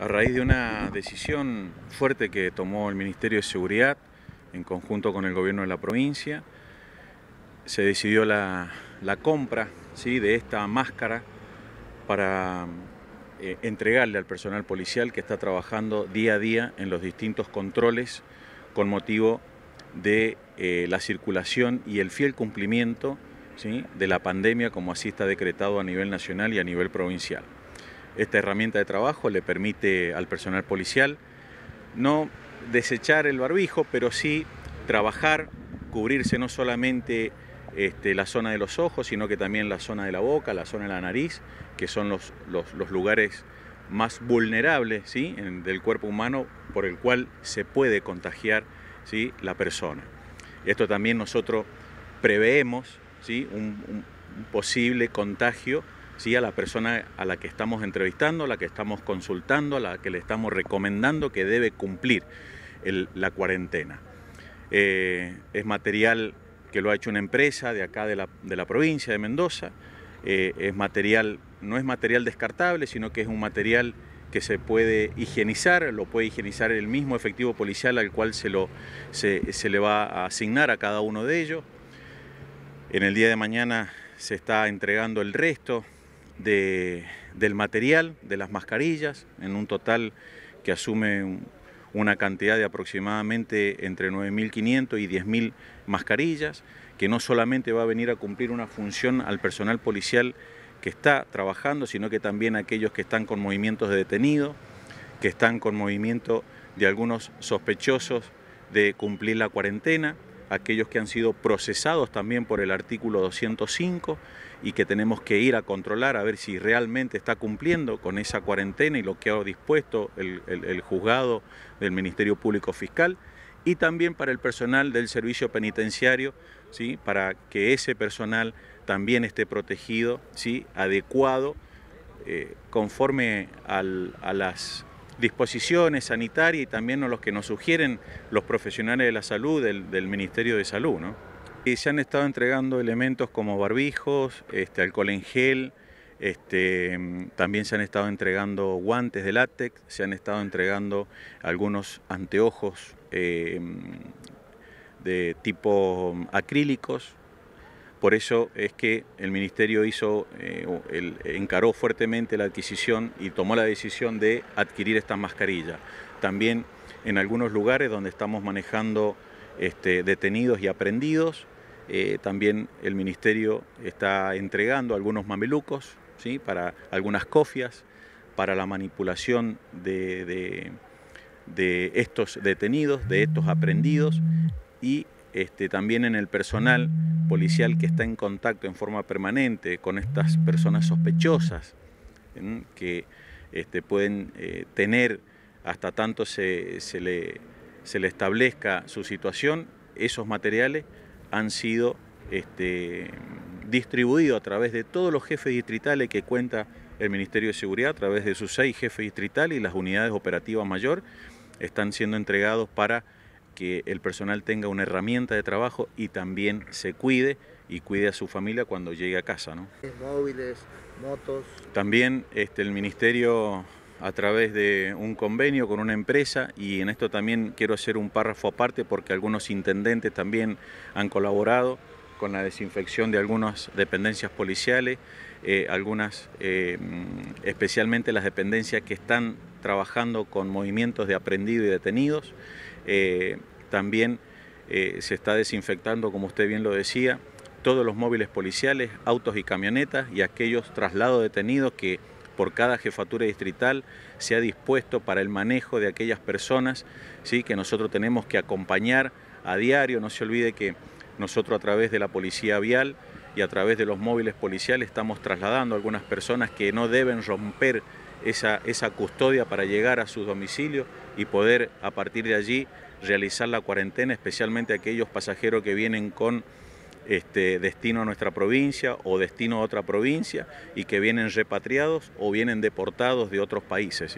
a raíz de una decisión fuerte que tomó el Ministerio de Seguridad en conjunto con el gobierno de la provincia. Se decidió la, compra de esta máscara para eh, entregarle al personal policial que está trabajando día a día en los distintos controles con motivo de eh, la circulación y el fiel cumplimiento de la pandemia como así está decretado a nivel nacional y a nivel provincial. Esta herramienta de trabajo le permite al personal policial no desechar el barbijo, pero sí trabajar, cubrirse no solamente este, la zona de los ojos, sino que también la zona de la boca, la zona de la nariz, que son los, lugares más vulnerables del cuerpo humano por el cual se puede contagiar ¿sí? la persona. Esto también nosotros preveemos ¿sí? un posible contagio a la persona a la que estamos entrevistando, a la que estamos consultando, a la que le estamos recomendando que debe cumplir la cuarentena. Eh, es material que lo ha hecho una empresa de acá de la, provincia de Mendoza. Eh, es material, no es material descartable, sino que es un material que se puede higienizar, lo puede higienizar el mismo efectivo policial al cual se, lo, se, le va a asignar a cada uno de ellos. En el día de mañana se está entregando el resto del material, de las mascarillas, en un total que asume una cantidad de aproximadamente entre 9.500 y 10.000 mascarillas, que no solamente va a venir a cumplir una función al personal policial que está trabajando, sino que también a aquellos que están con movimientos de detenido, que están con movimiento de algunos sospechosos de cumplir la cuarentena aquellos que han sido procesados también por el artículo 205 y que tenemos que ir a controlar a ver si realmente está cumpliendo con esa cuarentena y lo que ha dispuesto el, juzgado del Ministerio Público Fiscal y también para el personal del servicio penitenciario, ¿sí? para que ese personal también esté protegido, ¿sí? adecuado, eh, conforme a las disposiciones sanitarias y también los que nos sugieren los profesionales de la salud del, Ministerio de Salud. Y se han estado entregando elementos como barbijos, este, alcohol en gel, este, también se han estado entregando guantes de látex, se han estado entregando algunos anteojos eh, de tipo acrílicos por eso es que el Ministerio hizo, eh, encaró fuertemente la adquisición y tomó la decisión de adquirir esta mascarilla. También en algunos lugares donde estamos manejando este, detenidos y aprendidos, eh, también el Ministerio está entregando algunos mamelucos, ¿sí? para algunas cofias, para la manipulación de, estos detenidos, de estos aprendidos y este, también en el personal policial que está en contacto en forma permanente con estas personas sospechosas que este, pueden eh, tener hasta tanto se, se, le, se, le, establezca su situación, esos materiales han sido este, distribuidos a través de todos los jefes distritales que cuenta el Ministerio de Seguridad, a través de sus seis jefes distritales y las unidades operativas mayor, están siendo entregados para que el personal tenga una herramienta de trabajo y también se cuide y cuide a su familia cuando llegue a casa. ¿no? Móviles, motos. También este, el Ministerio a través de un convenio con una empresa y en esto también quiero hacer un párrafo aparte porque algunos intendentes también han colaborado con la desinfección de algunas dependencias policiales, eh, algunas, eh, mm, especialmente las dependencias que están trabajando con movimientos de aprendido y detenidos. Eh, también eh, se está desinfectando, como usted bien lo decía, todos los móviles policiales, autos y camionetas y aquellos traslados detenidos que por cada jefatura distrital se ha dispuesto para el manejo de aquellas personas ¿sí? que nosotros tenemos que acompañar a diario. No se olvide que nosotros a través de la policía vial y a través de los móviles policiales estamos trasladando algunas personas que no deben romper esa, custodia para llegar a su domicilio y poder a partir de allí realizar la cuarentena, especialmente aquellos pasajeros que vienen con este, destino a nuestra provincia o destino a otra provincia y que vienen repatriados o vienen deportados de otros países.